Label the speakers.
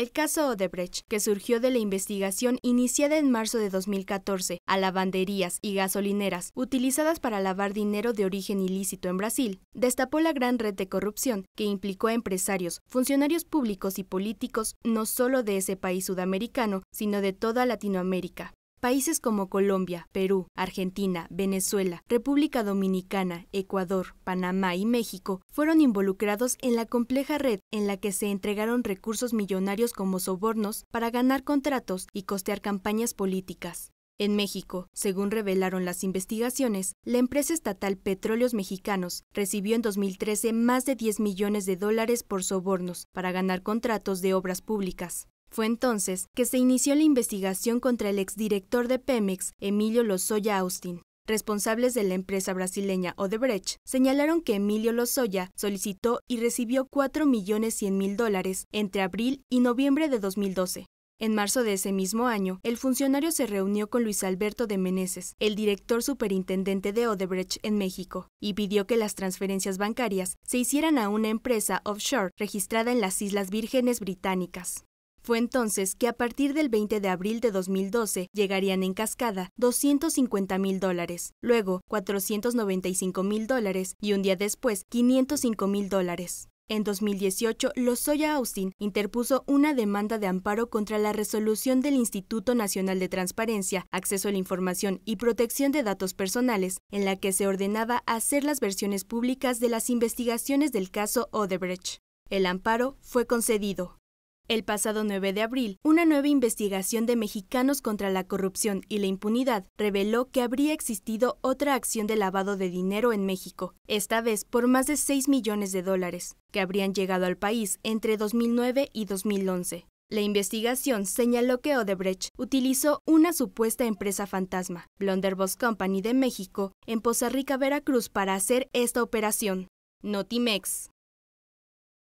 Speaker 1: El caso Odebrecht, que surgió de la investigación iniciada en marzo de 2014 a lavanderías y gasolineras utilizadas para lavar dinero de origen ilícito en Brasil, destapó la gran red de corrupción que implicó a empresarios, funcionarios públicos y políticos no solo de ese país sudamericano, sino de toda Latinoamérica. Países como Colombia, Perú, Argentina, Venezuela, República Dominicana, Ecuador, Panamá y México fueron involucrados en la compleja red en la que se entregaron recursos millonarios como sobornos para ganar contratos y costear campañas políticas. En México, según revelaron las investigaciones, la empresa estatal Petróleos Mexicanos recibió en 2013 más de 10 millones de dólares por sobornos para ganar contratos de obras públicas. Fue entonces que se inició la investigación contra el exdirector de Pemex, Emilio Lozoya Austin. Responsables de la empresa brasileña Odebrecht señalaron que Emilio Lozoya solicitó y recibió 4.100.000 dólares entre abril y noviembre de 2012. En marzo de ese mismo año, el funcionario se reunió con Luis Alberto de Meneses, el director superintendente de Odebrecht en México, y pidió que las transferencias bancarias se hicieran a una empresa offshore registrada en las Islas Vírgenes Británicas. Fue entonces que a partir del 20 de abril de 2012 llegarían en cascada 250 mil dólares, luego 495 mil dólares y un día después 505 mil dólares. En 2018, Lozoya Austin interpuso una demanda de amparo contra la resolución del Instituto Nacional de Transparencia, Acceso a la Información y Protección de Datos Personales, en la que se ordenaba hacer las versiones públicas de las investigaciones del caso Odebrecht. El amparo fue concedido. El pasado 9 de abril, una nueva investigación de mexicanos contra la corrupción y la impunidad reveló que habría existido otra acción de lavado de dinero en México, esta vez por más de 6 millones de dólares, que habrían llegado al país entre 2009 y 2011. La investigación señaló que Odebrecht utilizó una supuesta empresa fantasma, Blunderbuss Company de México, en Poza Rica, Veracruz, para hacer esta operación. Notimex.